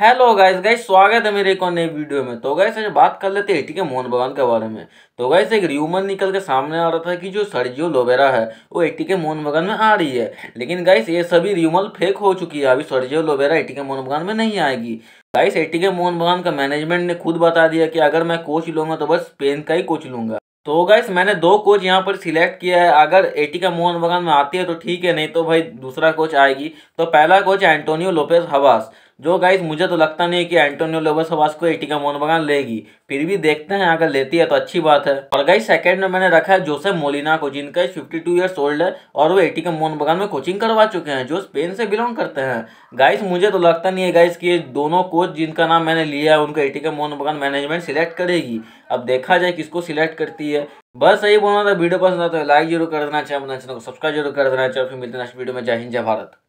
hello guys guys स्वागत है मेरे एक और नई वीडियो में तो गाइस आज बात कर लेते हैं ठीक के मोहन बगान के बारे में तो गाइस एक र्यूमर निकल के सामने आ रहा था कि जो सर्जियो लोबेरा है वो एटी के मोहन बगान में आ रही है लेकिन गाइस ये सभी र्यूमर फेक हो चुकी है अभी सर्जियो लोबेरा एटी के मोहन बगान में नहीं आएगी गाइस एटी के मोहन बगान का मैनेजमेंट ने खुद बता दिया कि अगर मैं कोच लूंगा तो बस स्पेन का ही कोच लूंगा तो गाइस मैंने दो कोच यहाँ पर सिलेक्ट किया है अगर एटी का मोहन बगान में आती है तो ठीक है नहीं तो भाई दूसरा कोच आएगी तो पहला कोच एंटोनियो लोपेस हवास जो गाइस मुझे तो लगता नहीं कि एंटोनियो लोबस हवास को एटिका मोहन लेगी फिर भी देखते हैं अगर लेती है तो अच्छी बात है और गाइस सेकंड में मैंने रखा है जोसेफ मोलिना को जिनका फिफ्टी टू ईयर्स ओल्ड है और वो एटिका मोहन में कोचिंग करवा चुके हैं जो स्पेन से बिलोंग करते हैं गाइस मुझे तो लगता नहीं है गाइस की दोनों कोच जिनका नाम मैंने लिया है उनको एटिका मोहन मैनेजमेंट सिलेक्ट करेगी अब देखा जाए किसको सिलेक्ट करती है बस यही बोलना था वीडियो पसंद आता है लाइक जरूर कर देना चाहिए अपना चैनल को तो सब्सक्राइब जरूर कर देना चाहिए फिर मिलते हैं नेक्स्ट वीडियो में जय हिंद जय भारत